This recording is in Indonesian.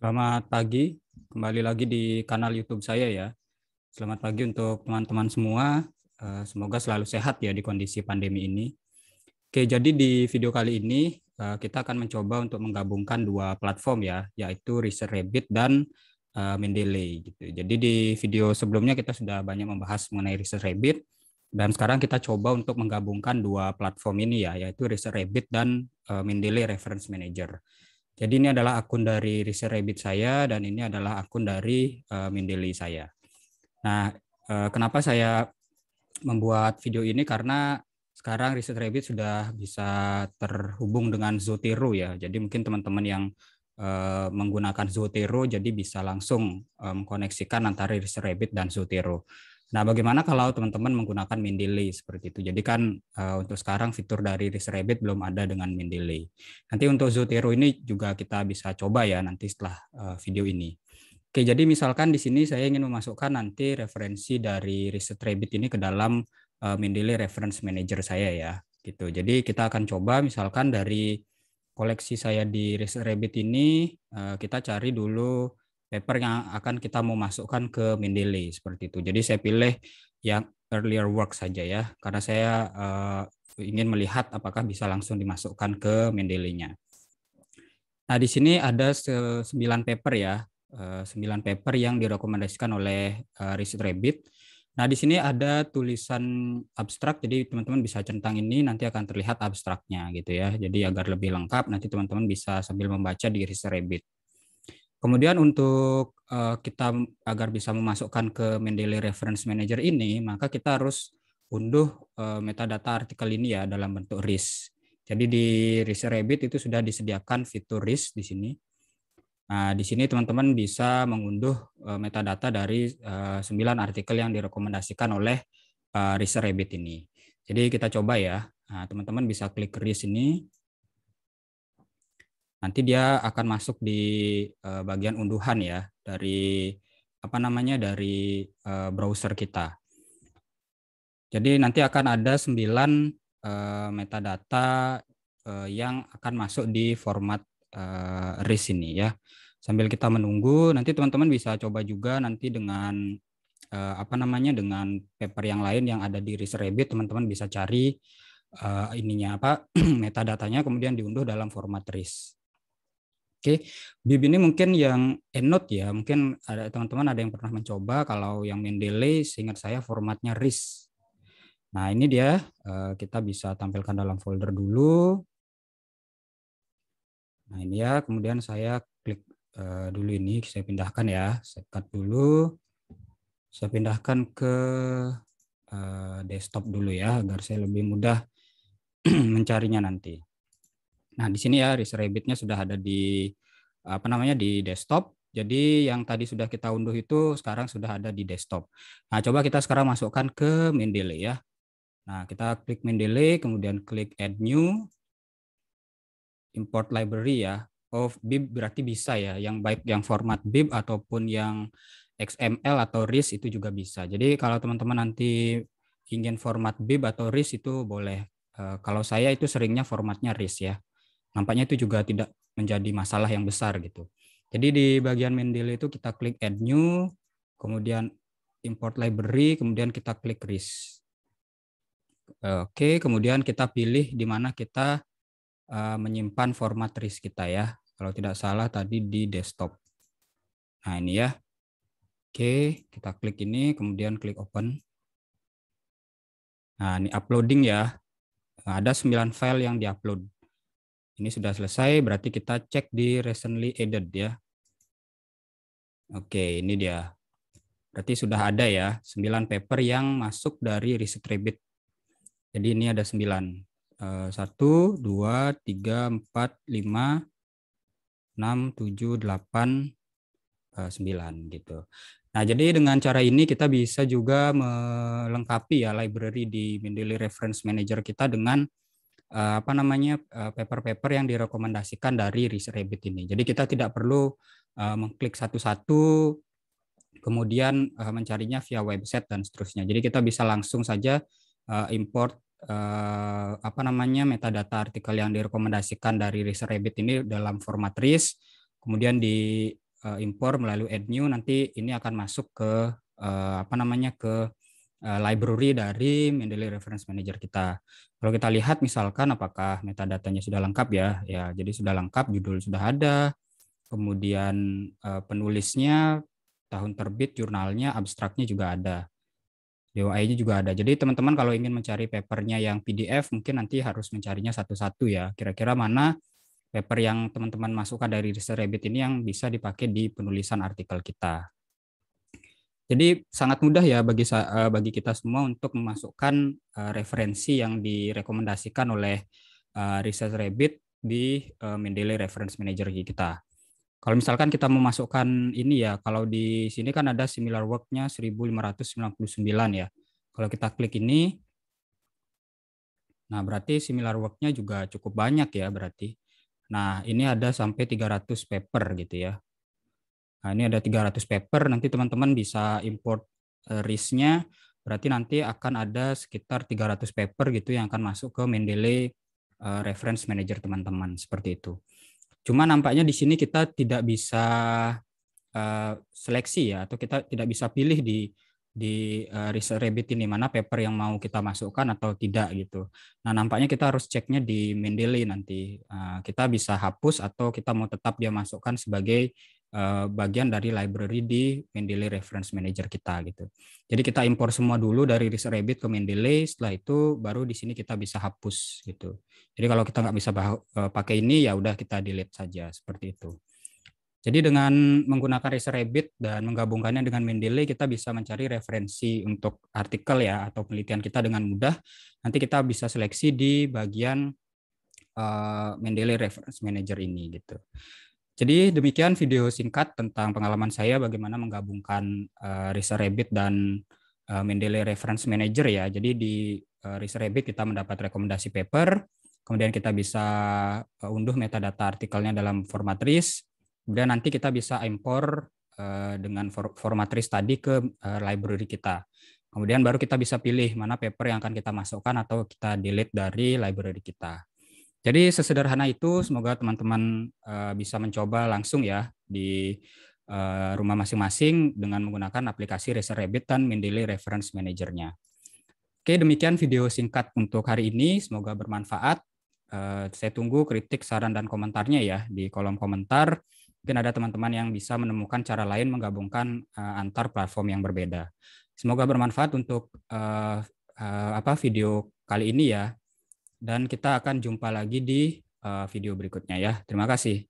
Selamat pagi, kembali lagi di kanal YouTube saya ya. Selamat pagi untuk teman-teman semua. Eh, semoga selalu sehat ya di kondisi pandemi ini. Oke, jadi di video kali ini eh, kita akan mencoba untuk menggabungkan dua platform ya, yaitu Research Rabbit dan eh, Mendeley. Gitu. Jadi di video sebelumnya kita sudah banyak membahas mengenai Research Rabbit dan sekarang kita coba untuk menggabungkan dua platform ini ya, yaitu Research Rabbit dan Mendeley Reference Manager. Jadi ini adalah akun dari Research Rabbit saya dan ini adalah akun dari uh, Mindeli saya. Nah, eh, kenapa saya membuat video ini karena sekarang Research Rabbit sudah bisa terhubung dengan Zotero ya. Jadi mungkin teman-teman yang eh, menggunakan Zotero jadi bisa langsung mengkoneksikan antara Research Rabbit dan Zotero. Nah, bagaimana kalau teman-teman menggunakan Mendeley seperti itu? Jadi kan eh, untuk sekarang fitur dari rabbit belum ada dengan Mendeley. Nanti untuk Zotero ini juga kita bisa coba ya nanti setelah eh, video ini. Oke, jadi misalkan di sini saya ingin memasukkan nanti referensi dari rabbit ini ke dalam uh, eh, Mendeley Reference Manager saya ya. Gitu. Jadi kita akan coba misalkan dari koleksi saya di rabbit ini kita cari dulu paper yang akan kita mau masukkan ke Mendeley seperti itu. Jadi saya pilih yang earlier work saja ya karena saya uh, ingin melihat apakah bisa langsung dimasukkan ke Mendeley-nya. Nah, di sini ada 9 paper ya. 9 eh, paper yang direkomendasikan oleh eh, Riset Rabbit. Nah, di sini ada tulisan abstrak, jadi teman-teman bisa centang ini nanti akan terlihat abstraknya gitu ya. Jadi agar lebih lengkap, nanti teman-teman bisa sambil membaca di Riset Rabbit. Kemudian untuk uh, kita agar bisa memasukkan ke Mendeley Reference Manager ini, maka kita harus unduh uh, metadata artikel ini ya dalam bentuk RIS. Jadi di RIS Rabbit itu sudah disediakan fitur RIS di sini. Nah, di sini teman-teman bisa mengunduh uh, metadata dari uh, 9 artikel yang direkomendasikan oleh uh, RIS Rabbit ini. Jadi kita coba ya. teman nah, teman-teman bisa klik RIS ini nanti dia akan masuk di uh, bagian unduhan ya dari apa namanya dari uh, browser kita. Jadi nanti akan ada 9 uh, eh, metadata uh, yang akan masuk di format uh, RIS ini ya. Sambil kita menunggu, nanti teman-teman bisa coba juga nanti dengan uh, apa namanya dengan paper yang lain yang ada di RIS Rabbit, teman-teman bisa cari uh, ininya apa metadatanya kemudian diunduh dalam format RIS. Oke, Bib ini mungkin yang EndNote ya, mungkin ada teman-teman ada yang pernah mencoba. Kalau yang Mendeley, seingat saya formatnya RIS. Nah ini dia, eh, kita bisa tampilkan dalam folder dulu. Nah ini ya, kemudian saya klik eh, dulu ini, saya pindahkan ya, saya cut dulu. Saya pindahkan ke eh, desktop dulu ya, agar saya lebih mudah mencarinya nanti. Nah, di sini ya ResRabbit-nya sudah ada di apa namanya di desktop. Jadi yang tadi sudah kita unduh itu sekarang sudah ada di desktop. Nah, coba kita sekarang masukkan ke Mendeley ya. Nah, kita klik Mendeley, kemudian klik Add New, Import Library ya. Of BIB berarti bisa ya, yang baik yang format BIB ataupun yang XML atau RIS itu juga bisa. Jadi kalau teman-teman nanti ingin format BIB atau RIS itu boleh. Eh, kalau saya itu seringnya formatnya RIS ya nampaknya itu juga tidak menjadi masalah yang besar gitu. Jadi di bagian Mendeley itu kita klik add new, kemudian import library, kemudian kita klik risk. Oke, kemudian kita pilih di mana kita eh, menyimpan format risk kita ya. Kalau tidak salah tadi di desktop. Nah, ini ya. Oke, kita klik ini, kemudian klik open. Nah, ini uploading ya. Nah, ada 9 file yang diupload. Ini sudah selesai, berarti kita cek di recently added ya. Oke, ini dia. Berarti sudah ada ya 9 paper yang masuk dari riset Rabbit. Jadi ini ada 9. 1, 2, 3, 4, 5, 6, 7, 8, 9 gitu. Nah, jadi dengan cara ini kita bisa juga melengkapi ya library di Mendeley Reference Manager kita dengan uh, apa namanya eh, paper-paper uh, yang direkomendasikan dari Research Rabbit ini. Jadi kita tidak perlu uh, mengklik satu-satu kemudian uh, mencarinya via website dan seterusnya. Jadi kita bisa langsung saja uh, import uh, apa namanya metadata artikel yang direkomendasikan dari Research Rabbit ini dalam format RIS, kemudian di uh, impor melalui add new nanti ini akan masuk ke uh, apa namanya ke library dari Mendeley Reference Manager kita. Kalau kita lihat misalkan apakah metadatanya sudah lengkap ya, ya jadi sudah lengkap, judul sudah ada, kemudian eh, penulisnya, tahun terbit, jurnalnya, abstraknya juga ada. DOI-nya juga ada. Jadi teman-teman kalau ingin mencari papernya yang PDF mungkin nanti harus mencarinya satu-satu ya. Kira-kira mana paper yang teman-teman masukkan dari Research Rabbit ini yang bisa dipakai di penulisan artikel kita. Jadi sangat mudah ya bagi eh, bagi kita semua untuk memasukkan eh, referensi yang direkomendasikan oleh eh, Research Rabbit di Mendeley Reference Manager kita. Kalau misalkan kita memasukkan ini ya, kalau di sini kan ada similar work-nya 1599 ya. Kalau kita klik ini, nah berarti similar worknya juga cukup banyak ya berarti. Nah ini ada sampai 300 paper gitu ya. Nah, ini ada 300 paper, nanti teman-teman bisa import eh, risk nya berarti nanti akan ada sekitar 300 paper gitu yang akan masuk ke Mendeley eh, Reference Manager teman-teman, seperti itu. Cuma nampaknya di sini kita tidak bisa eh, seleksi ya, atau kita tidak bisa pilih di di research rabbit ini mana paper yang mau kita masukkan atau tidak gitu. Nah nampaknya kita harus ceknya di Mendeley nanti. kita bisa hapus atau kita mau tetap dia masukkan sebagai Eh, bagian dari library di Mendeley Reference Manager kita gitu. Jadi kita impor semua dulu dari RiskRabbit ke Mendeley, setelah itu baru di sini kita bisa hapus gitu. Jadi kalau kita nggak bisa eh, pakai ini ya udah kita delete saja seperti itu. Jadi dengan menggunakan RiskRabbit dan menggabungkannya dengan Mendeley, kita bisa mencari referensi untuk artikel ya atau penelitian kita dengan mudah. Nanti kita bisa seleksi di bagian eh, Mendeley Reference Manager ini gitu. Jadi demikian video singkat tentang pengalaman saya bagaimana menggabungkan uh, eh, Research dan uh, Mendeley Reference Manager ya. Jadi di uh, eh, Research kita mendapat rekomendasi paper, kemudian kita bisa uh, unduh metadata artikelnya dalam format RIS, kemudian nanti kita bisa impor uh, dengan for format RIS tadi ke uh, library kita. Kemudian baru kita bisa pilih mana paper yang akan kita masukkan atau kita delete dari library kita. Jadi sesederhana itu, semoga teman-teman uh, bisa mencoba langsung ya di uh, rumah masing-masing dengan menggunakan aplikasi RazorRabbit dan Mendeley Reference Manager-nya. Oke, demikian video singkat untuk hari ini. Semoga bermanfaat. Uh, saya tunggu kritik, saran, dan komentarnya ya di kolom komentar. Mungkin ada teman-teman yang bisa menemukan cara lain menggabungkan uh, antar platform yang berbeda. Semoga bermanfaat untuk uh, uh, apa video kali ini ya dan kita akan jumpa lagi di eh, video berikutnya ya. Terima kasih.